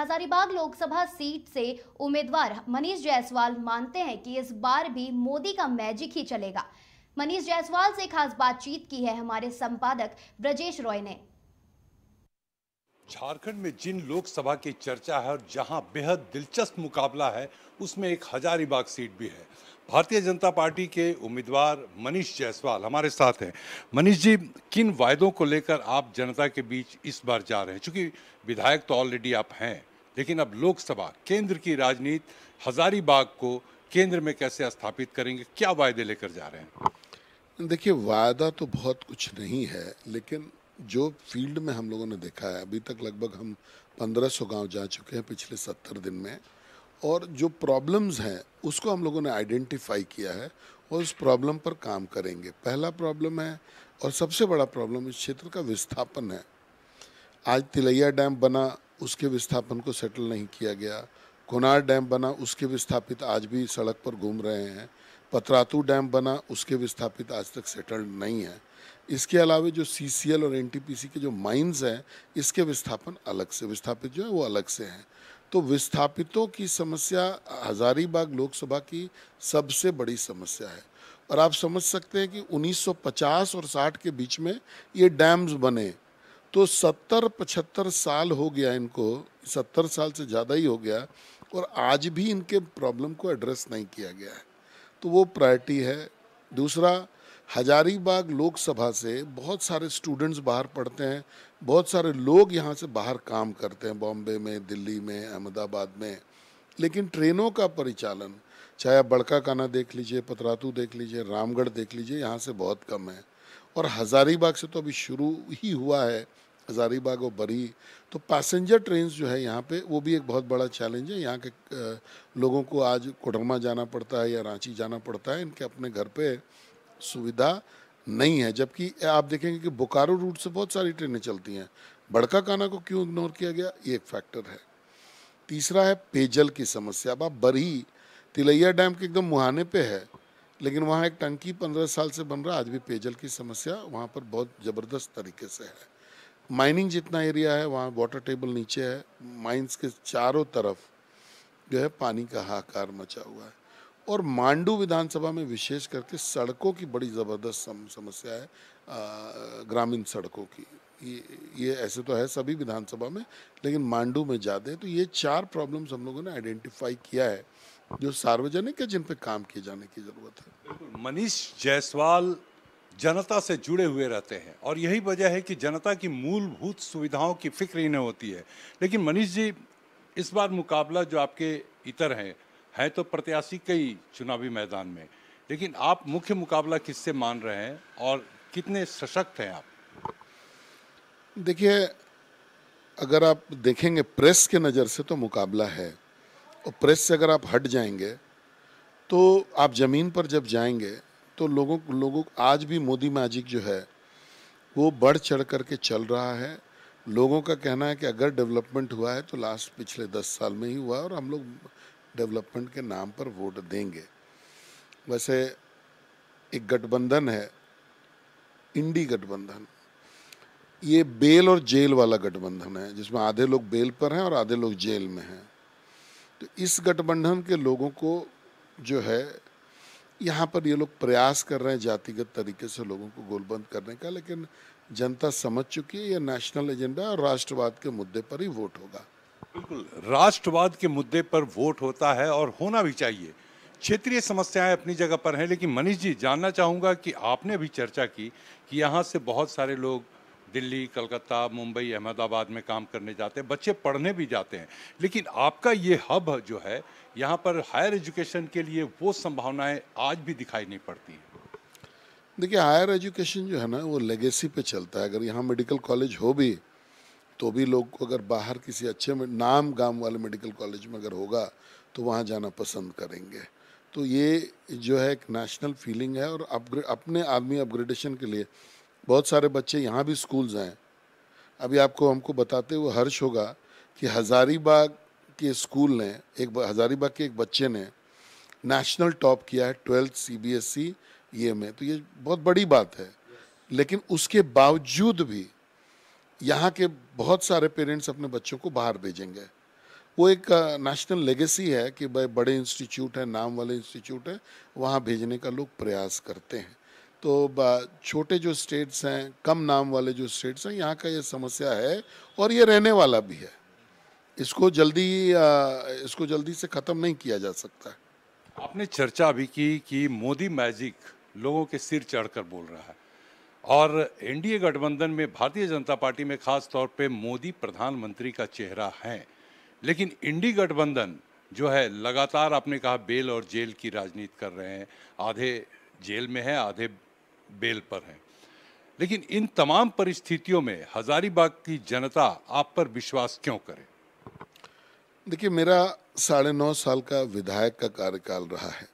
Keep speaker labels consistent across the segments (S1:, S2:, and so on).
S1: Hazaribagh Lok Sabha seat से उम्मीदवार मनीष जायसवाल मानते हैं कि इस बार भी मोदी का मैजिक ही चलेगा मनीष जायसवाल से खास बातचीत की है हमारे संपादक ब्रजेश रॉय ने
S2: झारखंड में जिन लोकसभा की चर्चा है और जहां बेहद दिलचस्प मुकाबला है उसमें एक हजारीबाग सीट भी है भारतीय जनता पार्टी के उम्मीदवार मनीष जायसवाल हमारे साथ हैं मनीष जी किन वायदों को लेकर आप जनता के बीच इस बार जा रहे हैं चूंकि विधायक तो ऑलरेडी आप हैं लेकिन अब लोकसभा केंद्र की राजनीति हजारीबाग को केंद्र में कैसे स्थापित करेंगे क्या वायदे लेकर जा रहे हैं
S1: देखिए वायदा तो बहुत कुछ नहीं है लेकिन जो फील्ड में हम लोगों ने देखा है अभी तक लगभग हम 1500 गांव जा चुके हैं पिछले 70 दिन में और जो प्रॉब्लम्स हैं उसको हम लोगों ने आइडेंटिफाई किया है और उस प्रॉब्लम पर काम करेंगे पहला प्रॉब्लम है और सबसे बड़ा प्रॉब्लम इस क्षेत्र का विस्थापन है आज तिलैया डैम बना उसके विस्थापन को सेटल नहीं किया गया कोनार डैम बना उसके विस्थापित आज भी सड़क पर घूम रहे हैं पतरातू डैम बना उसके विस्थापित आज तक सेटल्ड नहीं है इसके अलावा जो सी और एन के जो माइंस हैं इसके विस्थापन अलग से विस्थापित जो है वो अलग से हैं तो विस्थापितों की समस्या हजारीबाग लोकसभा की सबसे बड़ी समस्या है और आप समझ सकते हैं कि 1950 और 60 के बीच में ये डैम्स बने तो सत्तर पचहत्तर साल हो गया इनको सत्तर साल से ज़्यादा ही हो गया और आज भी इनके प्रॉब्लम को एड्रेस नहीं किया गया है तो वो प्रायरिटी है दूसरा हजारीबाग लोकसभा से बहुत सारे स्टूडेंट्स बाहर पढ़ते हैं बहुत सारे लोग यहाँ से बाहर काम करते हैं बॉम्बे में दिल्ली में अहमदाबाद में लेकिन ट्रेनों का परिचालन चाहे आप बड़का काना देख लीजिए पतरातू देख लीजिए रामगढ़ देख लीजिए यहाँ से बहुत कम है और हज़ारीबाग से तो अभी शुरू ही हुआ है हज़ारीबाग और बरी तो पैसेंजर ट्रेन जो है यहाँ पे वो भी एक बहुत बड़ा चैलेंज है यहाँ के लोगों को आज कोडरमा जाना पड़ता है या रांची जाना पड़ता है इनके अपने घर पे सुविधा नहीं है जबकि आप देखेंगे कि बोकारो रूट से बहुत सारी ट्रेनें चलती हैं बड़का काना को क्यों इग्नोर किया गया ये एक फैक्टर है तीसरा है पेयजल की समस्या अब आप बरही तिलैया डैम के एकदम मुहाने पे है लेकिन वहाँ एक टंकी पंद्रह साल से बन रहा आज भी पेयजल की समस्या वहाँ पर बहुत ज़बरदस्त तरीके से है माइनिंग जितना एरिया है वहाँ वाटर टेबल नीचे है माइंस के चारों तरफ जो है पानी का हाहाकार मचा हुआ है और मांडू विधानसभा में विशेष करके सड़कों की बड़ी ज़बरदस्त सम, समस्या है ग्रामीण सड़कों की ये ये ऐसे तो है सभी विधानसभा में लेकिन मांडू में ज़्यादा है तो ये चार प्रॉब्लम्स हम लोगों ने आइडेंटिफाई किया है जो सार्वजनिक है जिन पे काम
S2: किए जाने की जरूरत है मनीष जायसवाल जनता से जुड़े हुए रहते हैं और यही वजह है कि जनता की मूलभूत सुविधाओं की फिक्र इन्हें होती है लेकिन मनीष जी इस बार मुकाबला जो आपके इतर हैं हैं तो प्रत्याशी कई चुनावी मैदान में लेकिन आप मुख्य मुकाबला किससे मान रहे हैं और कितने सशक्त हैं आप
S1: देखिए अगर आप देखेंगे प्रेस के नज़र से तो मुकाबला है और प्रेस से अगर आप हट जाएंगे तो आप ज़मीन पर जब जाएंगे तो लोगों लोगों आज भी मोदी मैजिक जो है वो बढ़ चढ़ करके चल रहा है लोगों का कहना है कि अगर डेवलपमेंट हुआ है तो लास्ट पिछले दस साल में ही हुआ है और हम लोग डेवलपमेंट के नाम पर वोट देंगे वैसे एक गठबंधन है इंडी गठबंधन ये बेल और जेल वाला गठबंधन है जिसमें आधे लोग बेल पर हैं और आधे लोग जेल में हैं तो इस गठबंधन के लोगों को जो है यहाँ पर ये लोग प्रयास कर रहे हैं जातिगत तरीके से लोगों को गोलबंद करने का लेकिन जनता समझ चुकी है ये नेशनल एजेंडा और राष्ट्रवाद के मुद्दे पर ही वोट होगा
S2: बिल्कुल राष्ट्रवाद के मुद्दे पर वोट होता है और होना भी चाहिए क्षेत्रीय समस्याएं अपनी जगह पर हैं लेकिन मनीष जी जानना चाहूँगा कि आपने भी चर्चा की कि यहाँ से बहुत सारे लोग दिल्ली कलकत्ता मुंबई अहमदाबाद में काम करने जाते हैं बच्चे पढ़ने भी जाते हैं लेकिन आपका ये हब जो है यहाँ पर हायर एजुकेशन के लिए वो संभावनाएं आज भी दिखाई नहीं पड़ती
S1: देखिए हायर एजुकेशन जो है ना वो लेगेसी पे चलता है अगर यहाँ मेडिकल कॉलेज हो भी तो भी लोग को अगर बाहर किसी अच्छे नाम गाम वाले मेडिकल कॉलेज में अगर होगा तो वहाँ जाना पसंद करेंगे तो ये जो है एक नेशनल फीलिंग है और अपने आदमी अपग्रेडेशन के लिए बहुत सारे बच्चे यहाँ भी स्कूल्स हैं अभी आपको हमको बताते हुए हर्ष होगा कि हज़ारीबाग के स्कूल ने एक हज़ारीबाग के एक बच्चे ने नेशनल टॉप किया है twelfth C B S E ये में तो ये बहुत बड़ी बात है लेकिन उसके बावजूद भी यहाँ के बहुत सारे पेरेंट्स अपने बच्चों को बाहर भेजेंगे वो एक नेशनल लेगेसी है कि भाई बड़े इंस्टीट्यूट हैं नाम वाले इंस्टीट्यूट हैं वहाँ भेजने का लोग प्रयास करते हैं तो छोटे जो स्टेट्स हैं कम नाम वाले जो स्टेट्स हैं यहाँ का ये समस्या है और ये रहने वाला भी है इसको जल्दी इसको जल्दी से ख़त्म नहीं किया जा सकता
S2: आपने चर्चा भी की कि मोदी मैजिक लोगों के सिर चढ़कर बोल रहा है और एनडीए गठबंधन में भारतीय जनता पार्टी में खास तौर पे मोदी प्रधानमंत्री का चेहरा है लेकिन इंडी गठबंधन जो है लगातार आपने कहा बेल और जेल की राजनीति कर रहे हैं आधे जेल में है आधे बेल पर हैं लेकिन इन तमाम परिस्थितियों में हजारीबाग की जनता आप पर विश्वास क्यों करे
S1: देखिए मेरा साढ़े नौ साल का विधायक का कार्यकाल रहा है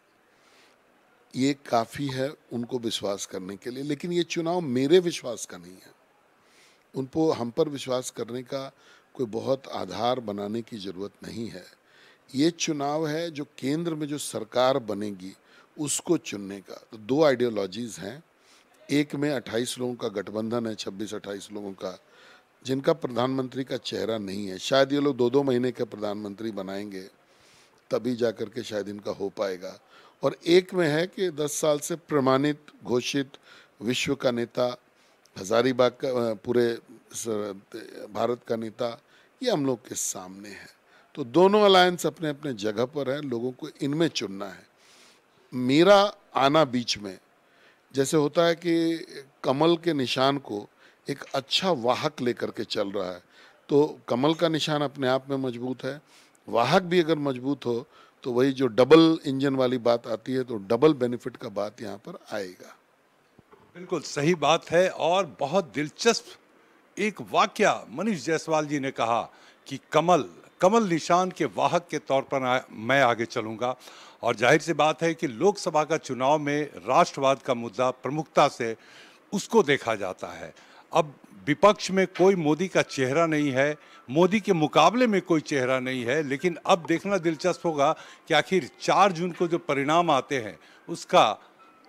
S1: ये काफ़ी है उनको विश्वास करने के लिए लेकिन ये चुनाव मेरे विश्वास का नहीं है उनको हम पर विश्वास करने का कोई बहुत आधार बनाने की ज़रूरत नहीं है ये चुनाव है जो केंद्र में जो सरकार बनेगी उसको चुनने का तो दो आइडियोलॉजीज़ हैं एक में 28 लोगों का गठबंधन है 26-28 लोगों का जिनका प्रधानमंत्री का चेहरा नहीं है शायद ये लोग दो दो महीने के प्रधानमंत्री बनाएंगे तभी जा कर के शायद इनका हो पाएगा और एक में है कि 10 साल से प्रमाणित घोषित विश्व का नेता हजारीबाग का पूरे भारत का नेता ये हम लोग के सामने है तो दोनों अलायंस अपने अपने जगह पर है लोगों को इनमें चुनना है मेरा आना बीच में जैसे होता है कि कमल के निशान को एक अच्छा वाहक लेकर के चल रहा है तो कमल का निशान अपने आप में मजबूत है वाहक भी अगर मजबूत हो तो वही जो डबल इंजन वाली बात आती है तो डबल बेनिफिट का बात यहाँ पर
S2: आएगा बिल्कुल सही बात है और बहुत दिलचस्प एक वाक्य मनीष जायसवाल जी ने कहा कि कमल कमल निशान के वाहक के तौर पर मैं आगे चलूँगा और जाहिर सी बात है कि लोकसभा का चुनाव में राष्ट्रवाद का मुद्दा प्रमुखता से उसको देखा जाता है अब विपक्ष में कोई मोदी का चेहरा नहीं है मोदी के मुकाबले में कोई चेहरा नहीं है लेकिन अब देखना दिलचस्प होगा कि आखिर चार जून को जो परिणाम आते हैं उसका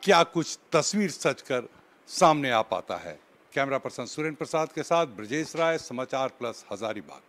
S2: क्या कुछ तस्वीर सच कर सामने आ पाता है कैमरा पर्सन सुरेंद्र प्रसाद के साथ ब्रजेश राय समाचार प्लस हजारीबाग